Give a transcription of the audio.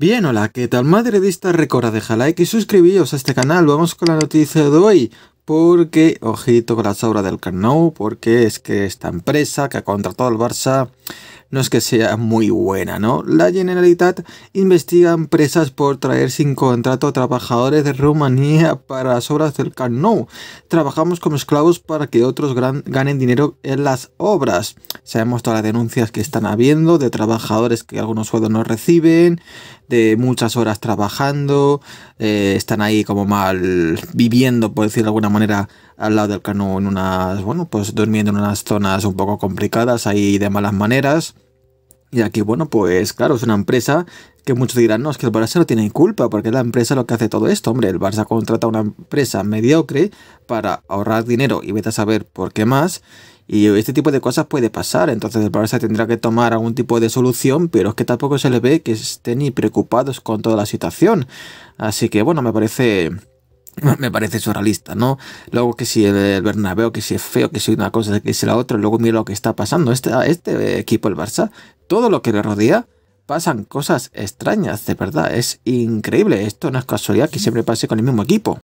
Bien, hola, ¿qué tal? Madre de esta deja like y suscribíos a este canal. Vamos con la noticia de hoy. Porque, ojito con las obras del Carnot, porque es que esta empresa que ha contratado al Barça no es que sea muy buena, ¿no? La Generalitat investiga empresas por traer sin contrato a trabajadores de Rumanía para las obras del Carnot. Trabajamos como esclavos para que otros ganen dinero en las obras. Sabemos todas las denuncias que están habiendo de trabajadores que algunos sueldos no reciben, de muchas horas trabajando, eh, están ahí como mal viviendo, por decirlo de alguna manera, al lado del cano en unas, bueno, pues durmiendo en unas zonas un poco complicadas ahí de malas maneras. Y aquí, bueno, pues claro, es una empresa que muchos dirán, no, es que el Barça no tiene culpa, porque es la empresa lo que hace todo esto. Hombre, el Barça contrata a una empresa mediocre para ahorrar dinero y vete a saber por qué más. Y este tipo de cosas puede pasar, entonces el Barça tendrá que tomar algún tipo de solución, pero es que tampoco se le ve que estén ni preocupados con toda la situación. Así que bueno, me parece me parece surrealista, ¿no? Luego que si el Bernabéu, que si es feo, que si una cosa, que si la otra, luego mira lo que está pasando. Este, este equipo, el Barça, todo lo que le rodea pasan cosas extrañas, de verdad. Es increíble. Esto no es casualidad que siempre pase con el mismo equipo.